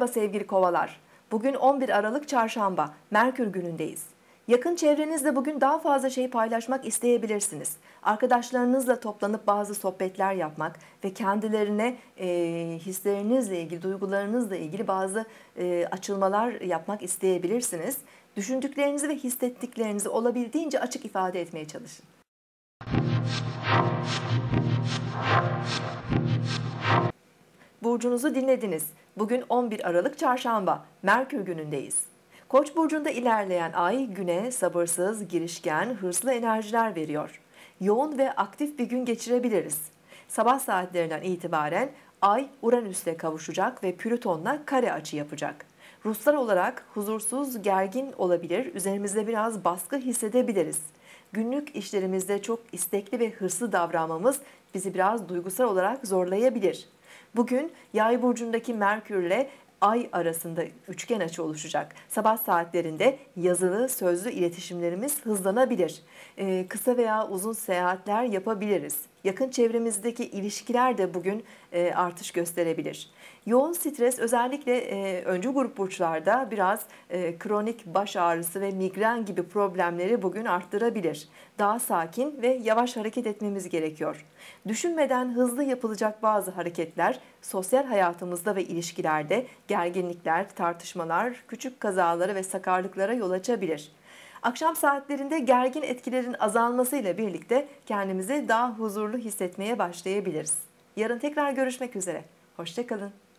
Merhaba sevgili kovalar. Bugün 11 Aralık Çarşamba, Merkür günündeyiz. Yakın çevrenizde bugün daha fazla şey paylaşmak isteyebilirsiniz. Arkadaşlarınızla toplanıp bazı sohbetler yapmak ve kendilerine e, hislerinizle ilgili, duygularınızla ilgili bazı e, açılmalar yapmak isteyebilirsiniz. Düşündüklerinizi ve hissettiklerinizi olabildiğince açık ifade etmeye çalışın burcunuzu dinlediniz. Bugün 11 Aralık Çarşamba, Merkür günündeyiz. Koç burcunda ilerleyen ay güne sabırsız, girişken, hırslı enerjiler veriyor. Yoğun ve aktif bir gün geçirebiliriz. Sabah saatlerinden itibaren ay Uranüs'le kavuşacak ve Plüton'la kare açı yapacak. Ruslar olarak huzursuz, gergin olabilir, üzerimizde biraz baskı hissedebiliriz. Günlük işlerimizde çok istekli ve hırslı davranmamız bizi biraz duygusal olarak zorlayabilir. Bugün Yay burcundaki Merkürle ay arasında üçgen açı oluşacak. Sabah saatlerinde yazılı sözlü iletişimlerimiz hızlanabilir. Ee, kısa veya uzun seyahatler yapabiliriz. Yakın çevremizdeki ilişkiler de bugün e, artış gösterebilir. Yoğun stres özellikle e, öncü grup burçlarda biraz e, kronik baş ağrısı ve migren gibi problemleri bugün arttırabilir. Daha sakin ve yavaş hareket etmemiz gerekiyor. Düşünmeden hızlı yapılacak bazı hareketler sosyal hayatımızda ve ilişkilerde gerginlikler, tartışmalar, küçük kazaları ve sakarlıklara yol açabilir. Akşam saatlerinde gergin etkilerin azalmasıyla birlikte kendimizi daha huzurlu hissetmeye başlayabiliriz. Yarın tekrar görüşmek üzere. Hoşçakalın.